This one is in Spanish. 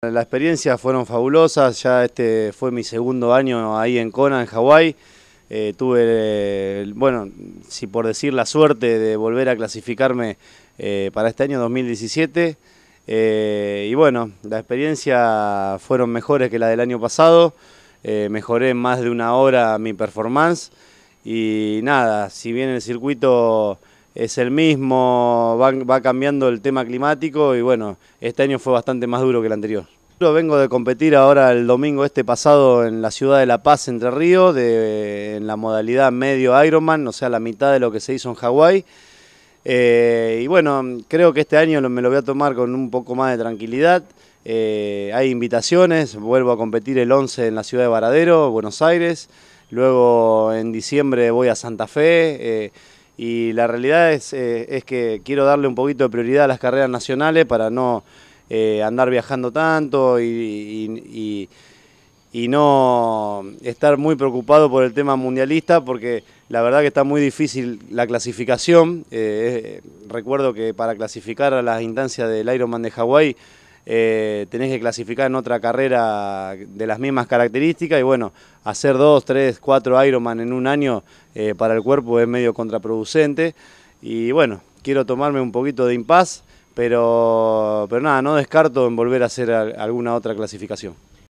Las experiencias fueron fabulosas, ya este fue mi segundo año ahí en Kona, en Hawái. Eh, tuve, bueno, si por decir la suerte de volver a clasificarme eh, para este año 2017. Eh, y bueno, las experiencias fueron mejores que las del año pasado. mejoré más de una hora mi performance. Y nada, si bien el circuito es el mismo, va, cambiando el tema climático y bueno, este año fue bastante más duro que el anterior. Yo vengo de competir ahora el domingo este pasado en la ciudad de La Paz, Entre Ríos, de, en la modalidad medio Ironman, o sea, la mitad de lo que se hizo en Hawái. Eh, y bueno, creo que este año me lo voy a tomar con un poco más de tranquilidad. Eh, hay invitaciones, vuelvo a competir el 11 en la ciudad de Varadero, Buenos Aires. Luego en diciembre voy a Santa Fe. Eh, y la realidad eh, es, que quiero darle un poquito de prioridad a las carreras nacionales para no eh, andar viajando tanto y, y, no estar muy preocupado por el tema mundialista porque la verdad que está muy difícil la clasificación. Eh, recuerdo que para clasificar a las instancias del Ironman de Hawái eh, tenés que clasificar en otra carrera de las mismas características y bueno, hacer dos, tres, cuatro Ironman en un año eh, para el cuerpo es medio contraproducente y bueno, quiero tomarme un poquito de impas, pero, pero nada, no descarto en volver a hacer alguna otra clasificación.